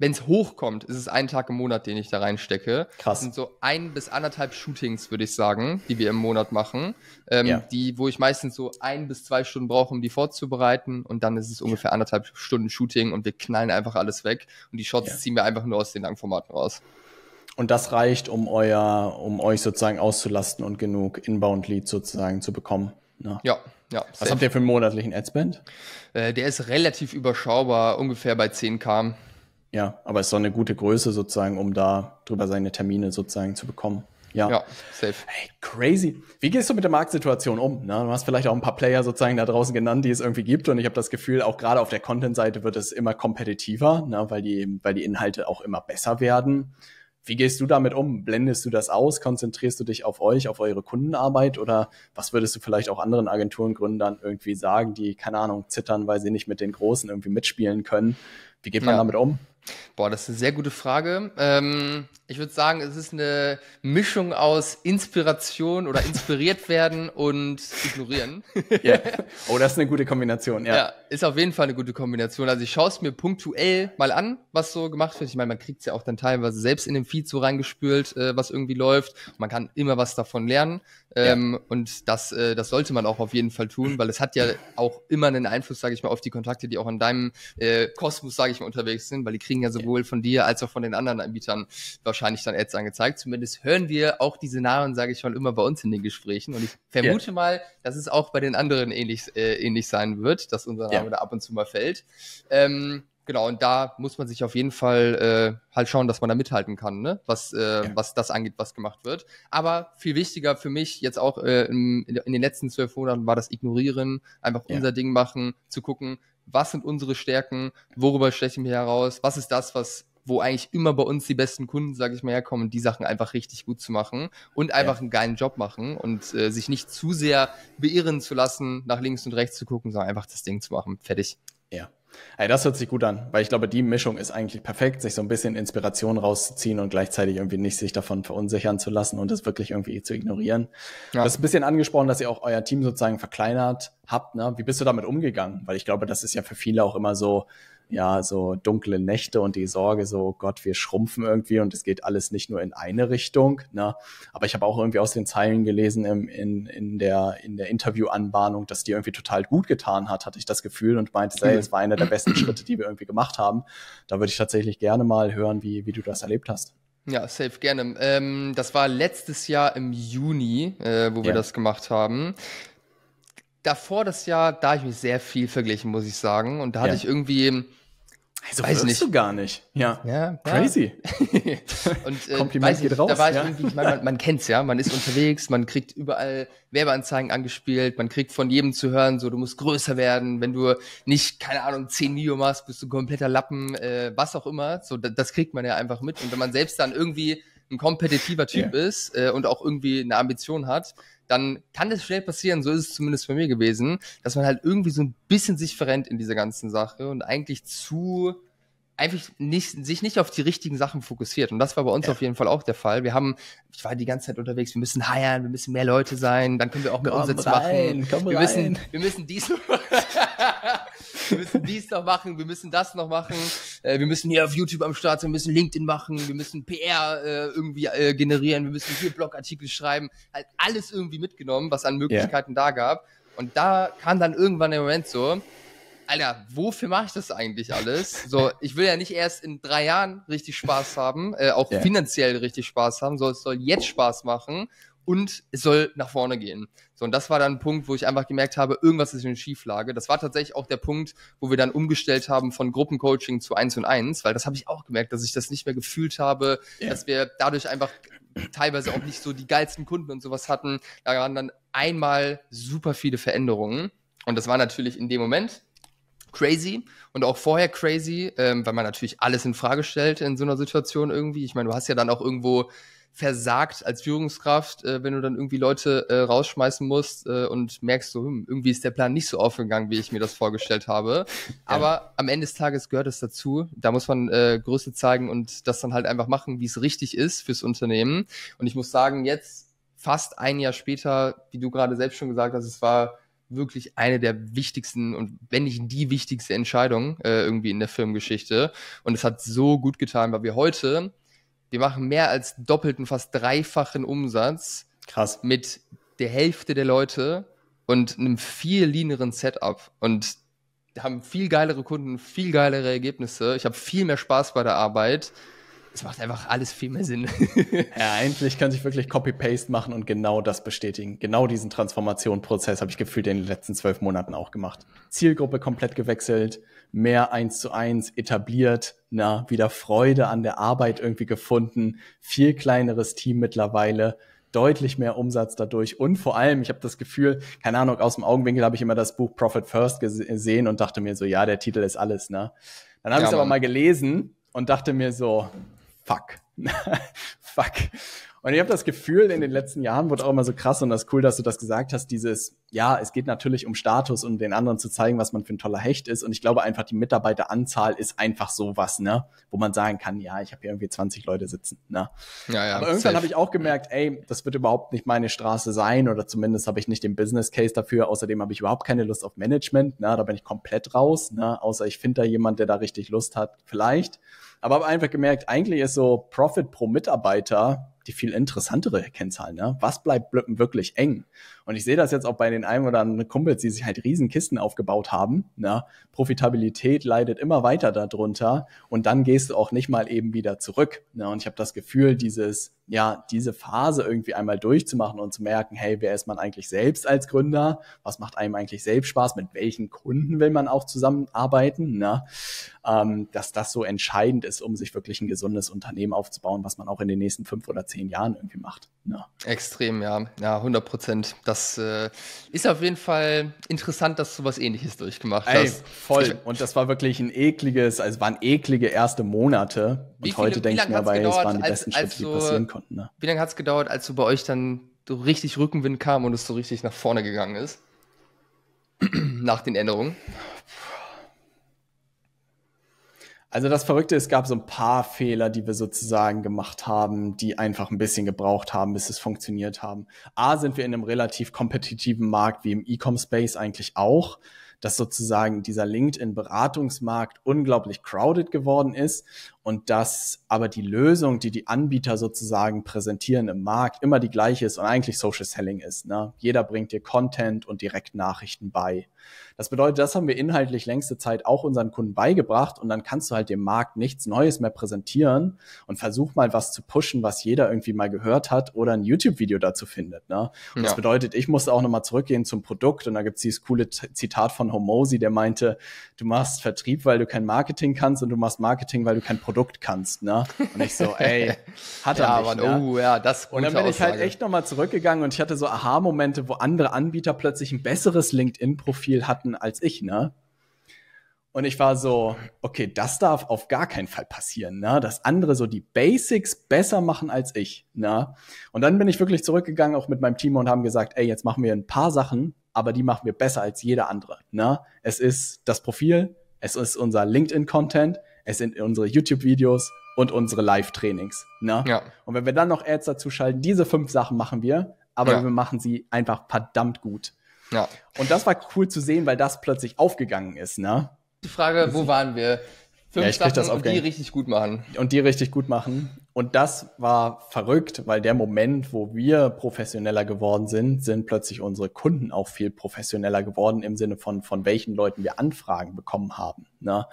wenn es hochkommt, ist es ein Tag im Monat, den ich da reinstecke. Krass. Das sind so ein bis anderthalb Shootings, würde ich sagen, die wir im Monat machen. Ähm, ja. Die, wo ich meistens so ein bis zwei Stunden brauche, um die vorzubereiten. Und dann ist es ungefähr anderthalb Stunden Shooting und wir knallen einfach alles weg. Und die Shots ja. ziehen wir einfach nur aus den Langformaten raus. Und das reicht, um euer, um euch sozusagen auszulasten und genug Inbound Lead sozusagen zu bekommen. Ne? Ja. Ja, Was habt ihr für einen monatlichen Adspend? Äh, der ist relativ überschaubar, ungefähr bei 10 km. Ja, aber es ist doch eine gute Größe sozusagen, um da drüber seine Termine sozusagen zu bekommen. Ja. ja, safe. Hey, crazy. Wie gehst du mit der Marktsituation um? Ne? Du hast vielleicht auch ein paar Player sozusagen da draußen genannt, die es irgendwie gibt. Und ich habe das Gefühl, auch gerade auf der Content-Seite wird es immer kompetitiver, ne? weil, die, weil die Inhalte auch immer besser werden. Wie gehst du damit um? Blendest du das aus? Konzentrierst du dich auf euch, auf eure Kundenarbeit? Oder was würdest du vielleicht auch anderen Agenturengründern irgendwie sagen, die, keine Ahnung, zittern, weil sie nicht mit den Großen irgendwie mitspielen können? Wie geht man ja. damit um? Boah, das ist eine sehr gute Frage. Ähm, ich würde sagen, es ist eine Mischung aus Inspiration oder inspiriert werden und ignorieren. yeah. Oh, das ist eine gute Kombination, ja. ja. ist auf jeden Fall eine gute Kombination. Also ich schaue es mir punktuell mal an, was so gemacht wird. Ich meine, man kriegt es ja auch dann teilweise selbst in den Feed so reingespült, äh, was irgendwie läuft. Man kann immer was davon lernen. Ähm, ja. Und das, äh, das sollte man auch auf jeden Fall tun, weil es hat ja auch immer einen Einfluss, sage ich mal, auf die Kontakte, die auch in deinem äh, Kosmos, sage ich sage ich mal, unterwegs sind, weil die kriegen ja sowohl von dir als auch von den anderen Anbietern wahrscheinlich dann Ads angezeigt. Zumindest hören wir auch diese Namen, sage ich mal, immer bei uns in den Gesprächen. Und ich vermute yeah. mal, dass es auch bei den anderen ähnlich, äh, ähnlich sein wird, dass unser Name yeah. da ab und zu mal fällt. Ähm, genau, und da muss man sich auf jeden Fall äh, halt schauen, dass man da mithalten kann, ne? was, äh, ja. was das angeht, was gemacht wird. Aber viel wichtiger für mich jetzt auch äh, in, in den letzten zwölf Monaten war das Ignorieren, einfach ja. unser Ding machen, zu gucken, was sind unsere Stärken, worüber stechen wir heraus, was ist das, was wo eigentlich immer bei uns die besten Kunden, sage ich mal, herkommen, die Sachen einfach richtig gut zu machen und einfach ja. einen geilen Job machen und äh, sich nicht zu sehr beirren zu lassen, nach links und rechts zu gucken, sondern einfach das Ding zu machen. Fertig. Ja, Hey, das hört sich gut an, weil ich glaube, die Mischung ist eigentlich perfekt, sich so ein bisschen Inspiration rauszuziehen und gleichzeitig irgendwie nicht sich davon verunsichern zu lassen und das wirklich irgendwie zu ignorieren. Ja. Das ist ein bisschen angesprochen, dass ihr auch euer Team sozusagen verkleinert habt. Ne? Wie bist du damit umgegangen? Weil ich glaube, das ist ja für viele auch immer so, ja, so dunkle Nächte und die Sorge, so oh Gott, wir schrumpfen irgendwie und es geht alles nicht nur in eine Richtung. Ne? Aber ich habe auch irgendwie aus den Zeilen gelesen im, in, in der, in der Interviewanbahnung, dass die irgendwie total gut getan hat, hatte ich das Gefühl und meinte, hey, mhm. es war einer der besten Schritte, die wir irgendwie gemacht haben. Da würde ich tatsächlich gerne mal hören, wie, wie du das erlebt hast. Ja, safe, gerne. Ähm, das war letztes Jahr im Juni, äh, wo wir yeah. das gemacht haben davor das Jahr, da habe ich mich sehr viel verglichen, muss ich sagen. Und da hatte ja. ich irgendwie also weiß nicht. du gar nicht. Ja. ja Crazy. Ja. und äh, Kompliment geht nicht, raus. Da war ja. irgendwie, ich mein, man, man, kennt's ja, man ist unterwegs, man kriegt überall Werbeanzeigen angespielt, man kriegt von jedem zu hören, so du musst größer werden, wenn du nicht, keine Ahnung, 10 Mio machst, bist du ein kompletter Lappen, äh, was auch immer. So, da, das kriegt man ja einfach mit. Und wenn man selbst dann irgendwie ein kompetitiver Typ yeah. ist äh, und auch irgendwie eine Ambition hat, dann kann es schnell passieren, so ist es zumindest bei mir gewesen, dass man halt irgendwie so ein bisschen sich verrennt in dieser ganzen Sache und eigentlich zu einfach nicht, sich nicht auf die richtigen Sachen fokussiert. Und das war bei uns ja. auf jeden Fall auch der Fall. Wir haben, ich war die ganze Zeit unterwegs, wir müssen heiraten, wir müssen mehr Leute sein, dann können wir auch mehr komm Umsatz rein, machen. wir, rein. Müssen, wir müssen diesmal. wir müssen dies noch machen, wir müssen das noch machen, äh, wir müssen hier auf YouTube am Start sein, wir müssen LinkedIn machen, wir müssen PR äh, irgendwie äh, generieren, wir müssen hier Blogartikel schreiben, halt alles irgendwie mitgenommen, was an Möglichkeiten yeah. da gab. Und da kam dann irgendwann der Moment so, Alter, wofür mache ich das eigentlich alles? So, ich will ja nicht erst in drei Jahren richtig Spaß haben, äh, auch yeah. finanziell richtig Spaß haben, so es soll jetzt Spaß machen und es soll nach vorne gehen. So, und das war dann ein Punkt, wo ich einfach gemerkt habe, irgendwas ist in Schieflage. Das war tatsächlich auch der Punkt, wo wir dann umgestellt haben von Gruppencoaching zu 1 und 1, weil das habe ich auch gemerkt, dass ich das nicht mehr gefühlt habe, yeah. dass wir dadurch einfach teilweise auch nicht so die geilsten Kunden und sowas hatten. Da waren dann einmal super viele Veränderungen. Und das war natürlich in dem Moment crazy und auch vorher crazy, ähm, weil man natürlich alles in Frage stellt in so einer Situation irgendwie. Ich meine, du hast ja dann auch irgendwo versagt als Führungskraft, äh, wenn du dann irgendwie Leute äh, rausschmeißen musst äh, und merkst so, hm, irgendwie ist der Plan nicht so aufgegangen, wie ich mir das vorgestellt habe. Ja. Aber am Ende des Tages gehört es dazu. Da muss man äh, Größe zeigen und das dann halt einfach machen, wie es richtig ist fürs Unternehmen. Und ich muss sagen, jetzt fast ein Jahr später, wie du gerade selbst schon gesagt hast, es war wirklich eine der wichtigsten und wenn nicht die wichtigste Entscheidung äh, irgendwie in der Firmengeschichte. Und es hat so gut getan, weil wir heute die machen mehr als doppelten, fast dreifachen Umsatz. Krass. Mit der Hälfte der Leute und einem viel leaneren Setup. Und haben viel geilere Kunden, viel geilere Ergebnisse. Ich habe viel mehr Spaß bei der Arbeit es macht einfach alles viel mehr Sinn. ja, eigentlich kann ich wirklich Copy-Paste machen und genau das bestätigen. Genau diesen Transformation-Prozess habe ich gefühlt in den letzten zwölf Monaten auch gemacht. Zielgruppe komplett gewechselt, mehr eins zu eins etabliert, na, wieder Freude an der Arbeit irgendwie gefunden, viel kleineres Team mittlerweile deutlich mehr Umsatz dadurch und vor allem, ich habe das Gefühl, keine Ahnung, aus dem Augenwinkel habe ich immer das Buch Profit First gesehen und dachte mir so, ja, der Titel ist alles, ne? Dann habe ja, ich es aber mal gelesen und dachte mir so, fuck. fuck. Und ich habe das Gefühl, in den letzten Jahren wurde auch immer so krass und das ist cool, dass du das gesagt hast, dieses, ja, es geht natürlich um Status und um den anderen zu zeigen, was man für ein toller Hecht ist. Und ich glaube einfach, die Mitarbeiteranzahl ist einfach sowas, ne, wo man sagen kann, ja, ich habe hier irgendwie 20 Leute sitzen. Ne? Ja, ja, Aber irgendwann habe ich auch gemerkt, ey, das wird überhaupt nicht meine Straße sein oder zumindest habe ich nicht den Business Case dafür. Außerdem habe ich überhaupt keine Lust auf Management, ne? da bin ich komplett raus, ne? außer ich finde da jemand, der da richtig Lust hat, vielleicht. Aber habe einfach gemerkt, eigentlich ist so Profit pro Mitarbeiter die viel interessantere Kennzahl. Ne? Was bleibt Blöppen wirklich eng? Und ich sehe das jetzt auch bei den einen oder anderen Kumpels, die sich halt riesen Kisten aufgebaut haben. Ne? Profitabilität leidet immer weiter darunter und dann gehst du auch nicht mal eben wieder zurück. Ne? Und ich habe das Gefühl, dieses, ja, diese Phase irgendwie einmal durchzumachen und zu merken, hey, wer ist man eigentlich selbst als Gründer? Was macht einem eigentlich selbst Spaß? Mit welchen Kunden will man auch zusammenarbeiten? Ne? Ähm, dass das so entscheidend ist, um sich wirklich ein gesundes Unternehmen aufzubauen, was man auch in den nächsten fünf oder zehn Jahren irgendwie macht. Ne? Extrem, ja. Ja, 100 Prozent. Das das äh, ist auf jeden Fall interessant, dass du was ähnliches durchgemacht hast. Ey, Voll. Und das war wirklich ein ekliges, also waren eklige erste Monate. Und viele, heute denke ich mir aber, es waren die als, besten als Schritte, so, die passieren konnten. Ne? Wie lange hat es gedauert, als du bei euch dann so richtig Rückenwind kam und es so richtig nach vorne gegangen ist? Nach den Änderungen? Also das Verrückte, es gab so ein paar Fehler, die wir sozusagen gemacht haben, die einfach ein bisschen gebraucht haben, bis es funktioniert haben. A, sind wir in einem relativ kompetitiven Markt wie im E-Com-Space eigentlich auch, dass sozusagen dieser LinkedIn-Beratungsmarkt unglaublich crowded geworden ist und dass aber die Lösung, die die Anbieter sozusagen präsentieren im Markt, immer die gleiche ist und eigentlich Social Selling ist. Ne? Jeder bringt dir Content und direkt Nachrichten bei. Das bedeutet, das haben wir inhaltlich längste Zeit auch unseren Kunden beigebracht und dann kannst du halt dem Markt nichts Neues mehr präsentieren und versuch mal was zu pushen, was jeder irgendwie mal gehört hat oder ein YouTube-Video dazu findet. Ne? Und ja. das bedeutet, ich musste auch nochmal zurückgehen zum Produkt und da gibt's dieses coole Zitat von Homosi, der meinte, du machst Vertrieb, weil du kein Marketing kannst und du machst Marketing, weil du kein Produkt Produkt kannst, ne? Und ich so, ey, hat er ja, nicht, aber, ne? Oh, ja, das Und dann bin ich halt echt nochmal zurückgegangen und ich hatte so Aha-Momente, wo andere Anbieter plötzlich ein besseres LinkedIn-Profil hatten als ich, ne? Und ich war so, okay, das darf auf gar keinen Fall passieren, ne? Dass andere so die Basics besser machen als ich, ne? Und dann bin ich wirklich zurückgegangen, auch mit meinem Team und haben gesagt, ey, jetzt machen wir ein paar Sachen, aber die machen wir besser als jeder andere, ne? Es ist das Profil, es ist unser LinkedIn-Content, es sind unsere YouTube-Videos und unsere Live-Trainings. Ne? Ja. Und wenn wir dann noch Ads dazu schalten, diese fünf Sachen machen wir, aber ja. wir machen sie einfach verdammt gut. Ja. Und das war cool zu sehen, weil das plötzlich aufgegangen ist. Ne? Die Frage, wo waren wir? Fünf ja, ich Sachen das und die richtig gut machen. Und die richtig gut machen. Und das war verrückt, weil der Moment, wo wir professioneller geworden sind, sind plötzlich unsere Kunden auch viel professioneller geworden im Sinne von, von welchen Leuten wir Anfragen bekommen haben. Ne?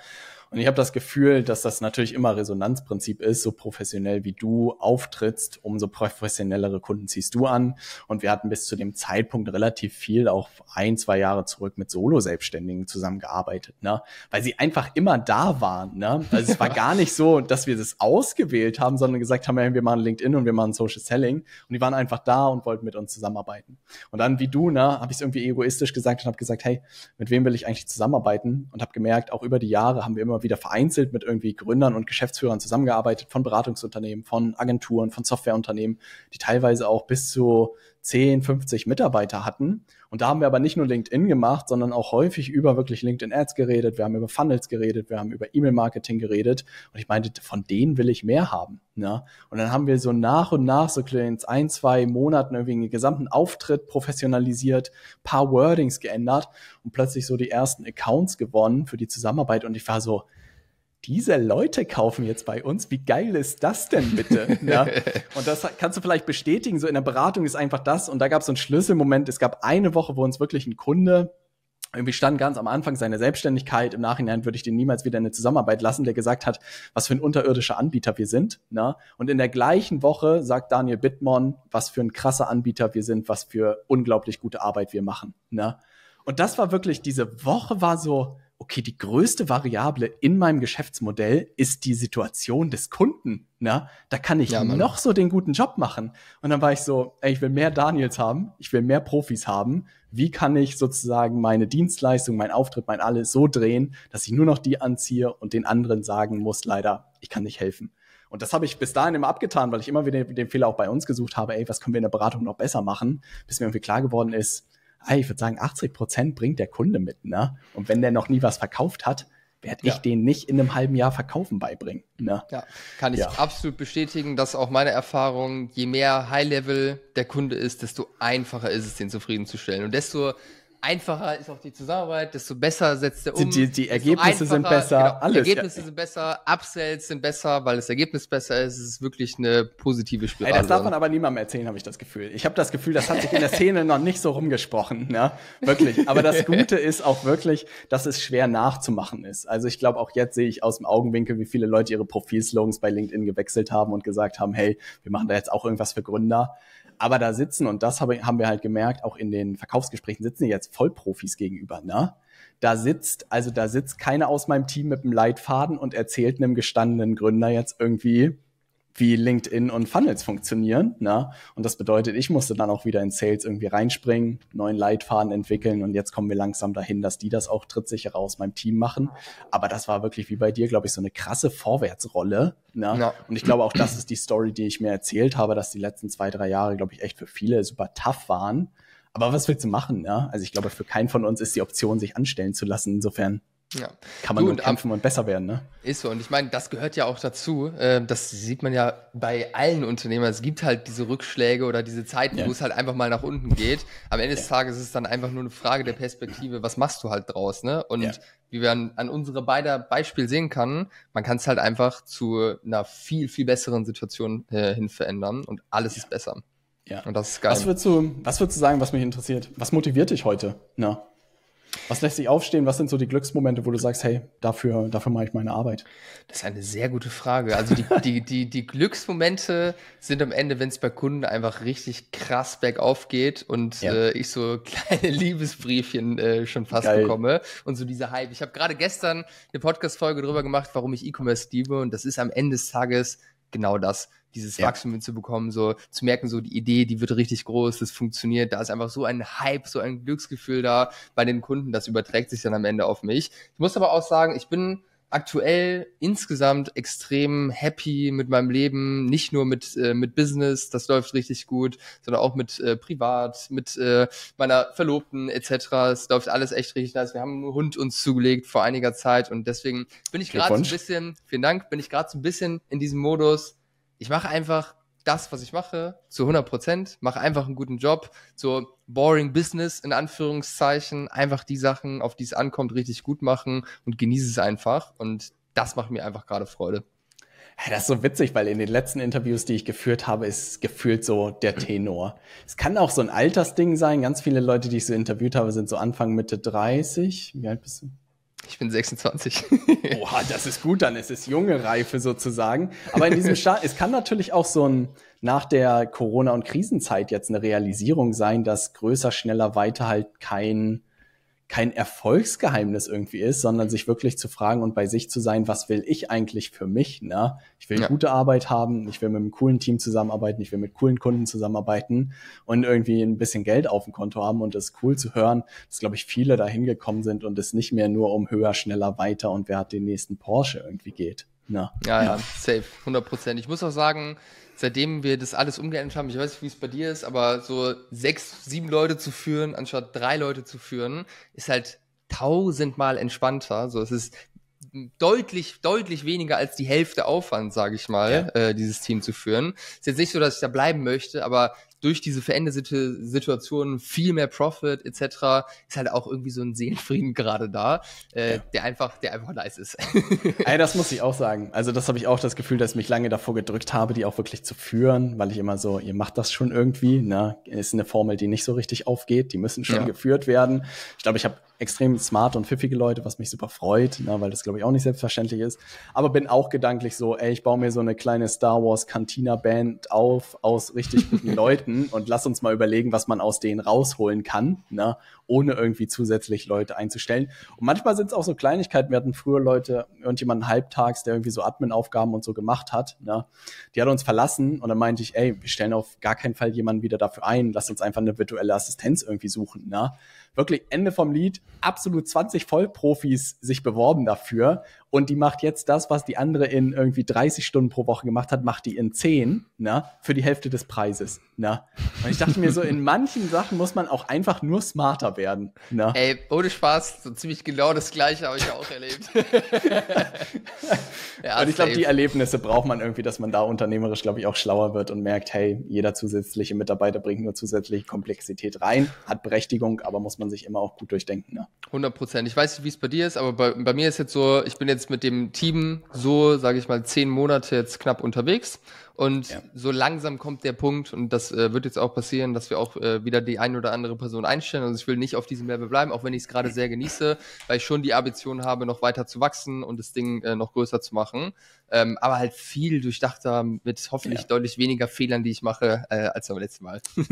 Und ich habe das Gefühl, dass das natürlich immer Resonanzprinzip ist. So professionell wie du auftrittst, umso professionellere Kunden ziehst du an. Und wir hatten bis zu dem Zeitpunkt relativ viel, auch ein, zwei Jahre zurück, mit Solo-Selbstständigen zusammengearbeitet, ne? weil sie einfach immer da waren. Ne? Also es war gar nicht so, dass wir das ausgewählt haben, sondern gesagt haben, hey, wir machen LinkedIn und wir machen Social Selling. Und die waren einfach da und wollten mit uns zusammenarbeiten. Und dann wie du, ne, habe ich es irgendwie egoistisch gesagt und habe gesagt, hey, mit wem will ich eigentlich zusammenarbeiten? Und habe gemerkt, auch über die Jahre haben wir immer immer wieder vereinzelt mit irgendwie Gründern und Geschäftsführern zusammengearbeitet von Beratungsunternehmen, von Agenturen, von Softwareunternehmen, die teilweise auch bis zu 10, 50 Mitarbeiter hatten. Und da haben wir aber nicht nur LinkedIn gemacht, sondern auch häufig über wirklich LinkedIn Ads geredet. Wir haben über Funnels geredet. Wir haben über E-Mail-Marketing geredet. Und ich meinte, von denen will ich mehr haben. Ne? Und dann haben wir so nach und nach, so in ein, zwei Monaten irgendwie den gesamten Auftritt professionalisiert, paar Wordings geändert und plötzlich so die ersten Accounts gewonnen für die Zusammenarbeit. Und ich war so, diese Leute kaufen jetzt bei uns, wie geil ist das denn bitte? ja. Und das kannst du vielleicht bestätigen, so in der Beratung ist einfach das, und da gab es so einen Schlüsselmoment, es gab eine Woche, wo uns wirklich ein Kunde, irgendwie stand ganz am Anfang seiner Selbstständigkeit, im Nachhinein würde ich den niemals wieder in eine Zusammenarbeit lassen, der gesagt hat, was für ein unterirdischer Anbieter wir sind. Ne? Und in der gleichen Woche sagt Daniel Bittmann, was für ein krasser Anbieter wir sind, was für unglaublich gute Arbeit wir machen. Ne? Und das war wirklich, diese Woche war so, okay, die größte Variable in meinem Geschäftsmodell ist die Situation des Kunden. Na, ne? da kann ich ja, noch so den guten Job machen. Und dann war ich so, ey, ich will mehr Daniels haben, ich will mehr Profis haben. Wie kann ich sozusagen meine Dienstleistung, mein Auftritt, mein alles so drehen, dass ich nur noch die anziehe und den anderen sagen muss, leider, ich kann nicht helfen. Und das habe ich bis dahin immer abgetan, weil ich immer wieder den Fehler auch bei uns gesucht habe, ey, was können wir in der Beratung noch besser machen, bis mir irgendwie klar geworden ist, ich würde sagen, 80 Prozent bringt der Kunde mit. Ne? Und wenn der noch nie was verkauft hat, werde ich ja. den nicht in einem halben Jahr verkaufen beibringen. Ne? Ja, kann ich ja. absolut bestätigen, dass auch meine Erfahrung, je mehr High-Level der Kunde ist, desto einfacher ist es, den zufriedenzustellen. Und desto einfacher ist auch die Zusammenarbeit, desto besser setzt er um. Die, die Ergebnisse sind besser, genau, alles. Ergebnisse ja. sind besser, Upsells sind besser, weil das Ergebnis besser ist. Es ist wirklich eine positive Spirale. Ey, das darf man aber niemandem erzählen, habe ich das Gefühl. Ich habe das Gefühl, das hat sich in der Szene noch nicht so rumgesprochen. Ne? Wirklich. Aber das Gute ist auch wirklich, dass es schwer nachzumachen ist. Also ich glaube, auch jetzt sehe ich aus dem Augenwinkel, wie viele Leute ihre Profilslogans bei LinkedIn gewechselt haben und gesagt haben, hey, wir machen da jetzt auch irgendwas für Gründer. Aber da sitzen, und das haben wir halt gemerkt, auch in den Verkaufsgesprächen sitzen jetzt Vollprofis gegenüber, ne? Da sitzt, also da sitzt keiner aus meinem Team mit einem Leitfaden und erzählt einem gestandenen Gründer jetzt irgendwie, wie LinkedIn und Funnels funktionieren. Na? Und das bedeutet, ich musste dann auch wieder in Sales irgendwie reinspringen, neuen Leitfaden entwickeln und jetzt kommen wir langsam dahin, dass die das auch trittsicher aus meinem Team machen. Aber das war wirklich wie bei dir, glaube ich, so eine krasse Vorwärtsrolle. Na? Ja. Und ich glaube, auch das ist die Story, die ich mir erzählt habe, dass die letzten zwei, drei Jahre, glaube ich, echt für viele super tough waren. Aber was willst du machen? Ja? Also ich glaube, für keinen von uns ist die Option, sich anstellen zu lassen. Insofern ja. Kann man du, nur kämpfen ab, und besser werden, ne? Ist so. Und ich meine, das gehört ja auch dazu. Äh, das sieht man ja bei allen Unternehmern. Es gibt halt diese Rückschläge oder diese Zeiten, ja. wo es halt einfach mal nach unten geht. Am Ende ja. des Tages ist es dann einfach nur eine Frage der Perspektive. Was machst du halt draus, ne? Und ja. wie man an, an unserer beider Beispiel sehen kann, man kann es halt einfach zu einer viel, viel besseren Situation äh, hin verändern und alles ist besser. Ja. Und das ist geil. Was würdest du, was würdest du sagen, was mich interessiert? Was motiviert dich heute? Na? Was lässt dich aufstehen? Was sind so die Glücksmomente, wo du sagst, hey, dafür, dafür mache ich meine Arbeit? Das ist eine sehr gute Frage. Also die, die, die, die Glücksmomente sind am Ende, wenn es bei Kunden einfach richtig krass bergauf geht und ja. äh, ich so kleine Liebesbriefchen äh, schon fast Geil. bekomme und so dieser Hype. Ich habe gerade gestern eine Podcast-Folge drüber gemacht, warum ich E-Commerce liebe und das ist am Ende des Tages genau das dieses ja. Wachstum hinzubekommen, so zu merken, so die Idee, die wird richtig groß, das funktioniert, da ist einfach so ein Hype, so ein Glücksgefühl da bei den Kunden, das überträgt sich dann am Ende auf mich. Ich muss aber auch sagen, ich bin aktuell insgesamt extrem happy mit meinem Leben, nicht nur mit, äh, mit Business, das läuft richtig gut, sondern auch mit äh, Privat, mit äh, meiner Verlobten etc. Es läuft alles echt richtig nice. Wir haben einen Hund uns zugelegt vor einiger Zeit und deswegen bin ich gerade so ein bisschen, vielen Dank, bin ich gerade so ein bisschen in diesem Modus, ich mache einfach das, was ich mache, zu 100 Prozent, mache einfach einen guten Job, so boring Business in Anführungszeichen, einfach die Sachen, auf die es ankommt, richtig gut machen und genieße es einfach. Und das macht mir einfach gerade Freude. Das ist so witzig, weil in den letzten Interviews, die ich geführt habe, ist gefühlt so der Tenor. Es kann auch so ein Altersding sein. Ganz viele Leute, die ich so interviewt habe, sind so Anfang, Mitte 30. Wie alt bist du? Ich bin 26. Oha, das ist gut, dann ist es junge Reife sozusagen. Aber in diesem Start, es kann natürlich auch so ein nach der Corona- und Krisenzeit jetzt eine Realisierung sein, dass größer, schneller, weiter halt kein kein Erfolgsgeheimnis irgendwie ist, sondern sich wirklich zu fragen und bei sich zu sein, was will ich eigentlich für mich? Ne? Ich will ja. gute Arbeit haben, ich will mit einem coolen Team zusammenarbeiten, ich will mit coolen Kunden zusammenarbeiten und irgendwie ein bisschen Geld auf dem Konto haben und es cool zu hören, dass, glaube ich, viele da hingekommen sind und es nicht mehr nur um höher, schneller, weiter und wer hat den nächsten Porsche irgendwie geht. Ne? Ja, ja, safe, 100 Prozent. Ich muss auch sagen, seitdem wir das alles umgeändert haben, ich weiß nicht, wie es bei dir ist, aber so sechs, sieben Leute zu führen, anstatt drei Leute zu führen, ist halt tausendmal entspannter. So, es ist deutlich, deutlich weniger als die Hälfte Aufwand, sage ich mal, ja. äh, dieses Team zu führen. Ist jetzt nicht so, dass ich da bleiben möchte, aber durch diese veränderte Situation viel mehr Profit etc. ist halt auch irgendwie so ein Seelenfrieden gerade da, äh, ja. der einfach, der einfach nice ist. Ey, das muss ich auch sagen. Also das habe ich auch das Gefühl, dass ich mich lange davor gedrückt habe, die auch wirklich zu führen, weil ich immer so, ihr macht das schon irgendwie. Ne? Ist eine Formel, die nicht so richtig aufgeht. Die müssen schon ja. geführt werden. Ich glaube, ich habe extrem smart und pfiffige Leute, was mich super freut, ne, weil das glaube ich auch nicht selbstverständlich ist. Aber bin auch gedanklich so, ey, ich baue mir so eine kleine Star Wars Cantina Band auf aus richtig guten Leuten Leuten und lass uns mal überlegen, was man aus denen rausholen kann. Ne? ohne irgendwie zusätzlich Leute einzustellen. Und manchmal sind es auch so Kleinigkeiten. Wir hatten früher Leute, irgendjemanden halbtags, der irgendwie so Admin-Aufgaben und so gemacht hat. Ne? Die hat uns verlassen und dann meinte ich, ey, wir stellen auf gar keinen Fall jemanden wieder dafür ein. Lass uns einfach eine virtuelle Assistenz irgendwie suchen. Ne? Wirklich Ende vom Lied. Absolut 20 Vollprofis sich beworben dafür. Und die macht jetzt das, was die andere in irgendwie 30 Stunden pro Woche gemacht hat, macht die in 10, ne? Für die Hälfte des Preises, ne? Und ich dachte mir so, in manchen Sachen muss man auch einfach nur smarter werden. Na? Ne? Ey, ohne Spaß, so ziemlich genau das Gleiche habe ich auch erlebt. ja, und ich glaube, die Erlebnisse braucht man irgendwie, dass man da unternehmerisch, glaube ich, auch schlauer wird und merkt, hey, jeder zusätzliche Mitarbeiter bringt nur zusätzliche Komplexität rein, hat Berechtigung, aber muss man sich immer auch gut durchdenken. Ne? 100 Prozent. Ich weiß nicht, wie es bei dir ist, aber bei, bei mir ist jetzt so, ich bin jetzt mit dem Team so, sage ich mal, zehn Monate jetzt knapp unterwegs und ja. so langsam kommt der Punkt, und das äh, wird jetzt auch passieren, dass wir auch äh, wieder die ein oder andere Person einstellen. Also ich will nicht auf diesem Level bleiben, auch wenn ich es gerade sehr genieße, weil ich schon die Ambition habe, noch weiter zu wachsen und das Ding äh, noch größer zu machen. Ähm, aber halt viel durchdachter mit hoffentlich ja. deutlich weniger Fehlern, die ich mache, äh, als beim letzten Mal.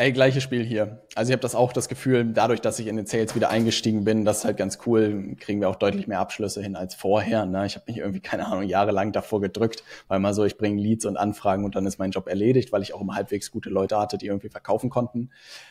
Ey, gleiches Spiel hier. Also ich habe das auch das Gefühl, dadurch, dass ich in den Sales wieder eingestiegen bin, das ist halt ganz cool, kriegen wir auch deutlich mehr Abschlüsse hin als vorher. Ne? Ich habe mich irgendwie, keine Ahnung, jahrelang davor gedrückt, weil mal so, ich bringe Leads und Anfragen und dann ist mein Job erledigt, weil ich auch immer halbwegs gute Leute hatte, die irgendwie verkaufen konnten.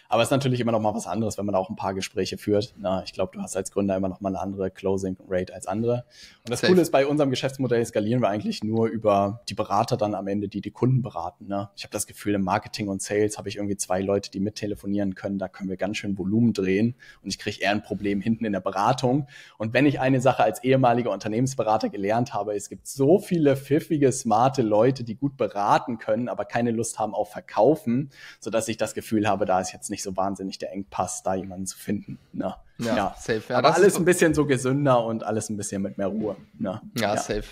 Aber es ist natürlich immer noch mal was anderes, wenn man auch ein paar Gespräche führt. Na, ne? ich glaube, du hast als Gründer immer noch mal eine andere Closing Rate als andere. Und das Safe. Coole ist, bei unserem Geschäftsmodell skalieren wir eigentlich nur über die Berater dann am Ende, die die Kunden beraten. Ne? Ich habe das Gefühl, im Marketing und Sales habe ich irgendwie zwei Leute, Leute, die mittelefonieren können, da können wir ganz schön Volumen drehen und ich kriege eher ein Problem hinten in der Beratung. Und wenn ich eine Sache als ehemaliger Unternehmensberater gelernt habe, es gibt so viele pfiffige, smarte Leute, die gut beraten können, aber keine Lust haben auf Verkaufen, sodass ich das Gefühl habe, da ist jetzt nicht so wahnsinnig der Engpass, da jemanden zu finden. Na. Ne? Ja, ja. safe. Ja, Aber alles ein bisschen so gesünder und alles ein bisschen mit mehr Ruhe. Ja, ne? ja, ja. safe.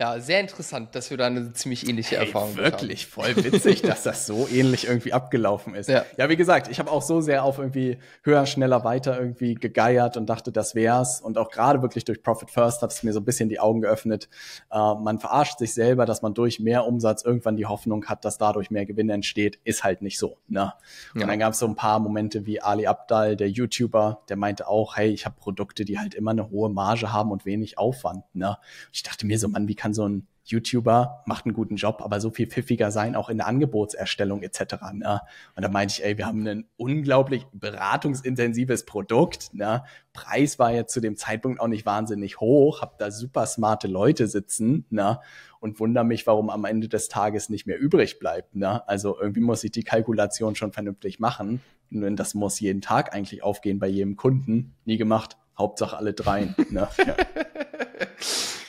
Ja, sehr interessant, dass wir da eine ziemlich ähnliche hey, Erfahrung wirklich haben. Wirklich voll witzig, dass das so ähnlich irgendwie abgelaufen ist. Ja, ja wie gesagt, ich habe auch so sehr auf irgendwie höher, schneller, weiter irgendwie gegeiert und dachte, das wär's. Und auch gerade wirklich durch Profit First hat es mir so ein bisschen die Augen geöffnet. Äh, man verarscht sich selber, dass man durch mehr Umsatz irgendwann die Hoffnung hat, dass dadurch mehr Gewinn entsteht, ist halt nicht so. Ne? Und dann gab es so ein paar Momente wie Ali Abdal, der YouTuber, der meinte, Halt auch, hey, ich habe Produkte, die halt immer eine hohe Marge haben und wenig Aufwand. Ne? ich dachte mir so, Mann, wie kann so ein YouTuber macht einen guten Job, aber so viel pfiffiger sein, auch in der Angebotserstellung etc. Ne? Und da meinte ich, ey, wir haben ein unglaublich beratungsintensives Produkt. Ne? Preis war jetzt zu dem Zeitpunkt auch nicht wahnsinnig hoch, habe da super smarte Leute sitzen ne? und wundere mich, warum am Ende des Tages nicht mehr übrig bleibt. Ne? Also irgendwie muss ich die Kalkulation schon vernünftig machen denn das muss jeden Tag eigentlich aufgehen bei jedem Kunden. Nie gemacht. Hauptsache alle dreien. ne? ja.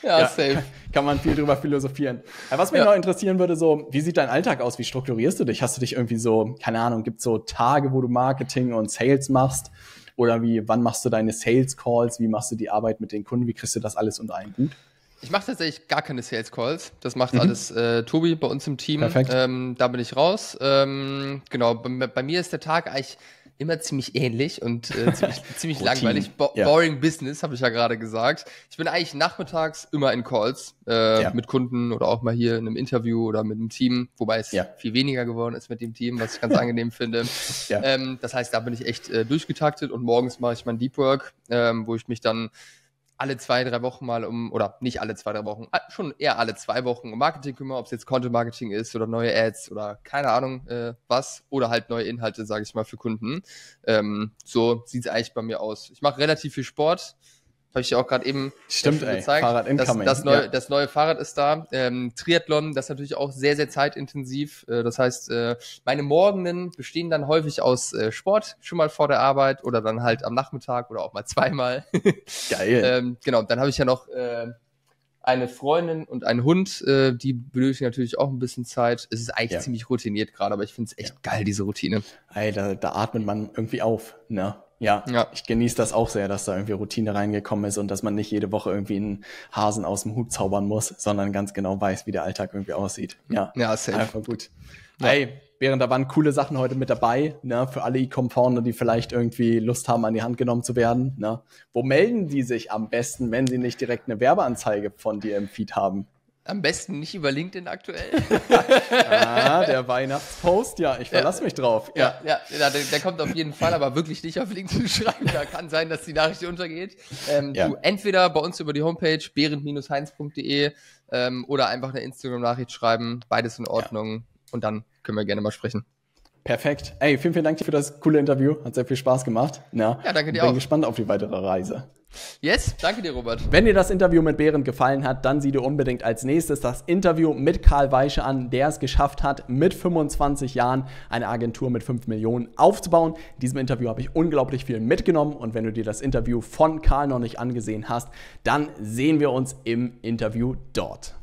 Ja, safe. Kann man viel drüber philosophieren. Aber was mich ja. noch interessieren würde, so, wie sieht dein Alltag aus? Wie strukturierst du dich? Hast du dich irgendwie so, keine Ahnung, gibt so Tage, wo du Marketing und Sales machst? Oder wie, wann machst du deine Sales Calls? Wie machst du die Arbeit mit den Kunden? Wie kriegst du das alles unter einen Hut? ich mache tatsächlich gar keine Sales Calls. Das macht mhm. alles äh, Tobi bei uns im Team. Perfekt. Ähm, da bin ich raus. Ähm, genau, bei, bei, mir ist der Tag eigentlich immer ziemlich ähnlich und äh, ziemlich, ziemlich langweilig. Bo ja. Boring Business, habe ich ja gerade gesagt. Ich bin eigentlich nachmittags immer in Calls äh, ja. mit Kunden oder auch mal hier in einem Interview oder mit einem Team, wobei es ja. viel weniger geworden ist mit dem Team, was ich ganz angenehm finde. Ähm, das heißt, da bin ich echt äh, durchgetaktet und morgens mache ich mein Deep Work, ähm, wo ich mich dann alle zwei, drei Wochen mal um, oder nicht alle zwei, drei Wochen, ah, schon eher alle zwei Wochen um Marketing kümmere, ob es jetzt Content-Marketing ist oder neue Ads oder keine Ahnung äh, was oder halt neue Inhalte, sage ich mal, für Kunden. Ähm, so sieht es eigentlich bei mir aus. Ich mache relativ viel Sport, habe ich dir auch gerade eben Stimmt, ey, gezeigt. Fahrrad Das, das, neue, ja. das neue Fahrrad ist da. Ähm, Triathlon, das ist natürlich auch sehr, sehr zeitintensiv. Äh, das heißt, äh, meine Morgenen bestehen dann häufig aus äh, Sport, schon mal vor der Arbeit oder dann halt am Nachmittag oder auch mal zweimal. Geil. ähm, genau, dann habe ich ja noch äh, eine Freundin und einen Hund, äh, die benötigen natürlich auch ein bisschen Zeit. Es ist eigentlich ja. ziemlich routiniert gerade, aber ich finde es echt ja. geil, diese Routine. Ey, da, da atmet man irgendwie auf, ne? ja, ja, ich genieße das auch sehr, dass da irgendwie Routine reingekommen ist und dass man nicht jede Woche irgendwie einen Hasen aus dem Hut zaubern muss, sondern ganz genau weiß, wie der Alltag irgendwie aussieht. Ja, ja safe. einfach gut. Ja. Hey, während da waren coole Sachen heute mit dabei, ne, für alle E-Com-Founder, die vielleicht irgendwie Lust haben, an die Hand genommen zu werden. Ne. Wo melden die sich am besten, wenn sie nicht direkt eine Werbeanzeige von dir im Feed haben? Am besten nicht über LinkedIn aktuell. ah, der Weihnachtspost, ja, ich verlasse ja, mich drauf. Ja, ja, ja der, der, kommt auf jeden Fall, aber wirklich nicht auf LinkedIn schreiben. Da kann sein, dass die Nachricht untergeht. Ähm, ja. Du entweder bei uns über die Homepage behrend-heinz.de ähm, oder einfach eine Instagram-Nachricht schreiben. Beides in Ordnung. Und dann können wir gerne mal sprechen. Perfekt. Ey, vielen, vielen Dank für das coole Interview. Hat sehr viel Spaß gemacht. Na, ja, danke dir bin auch. Bin gespannt auf die weitere Reise. Yes, danke dir, Robert. Wenn dir das Interview mit Behrend gefallen hat, dann sieh dir unbedingt als nächstes das Interview mit Karl Weiche an, der es geschafft hat, mit 25 Jahren eine Agentur mit 5 Millionen aufzubauen. In diesem Interview habe ich unglaublich viel mitgenommen und wenn du dir das Interview von Karl noch nicht angesehen hast, dann sehen wir uns im Interview dort.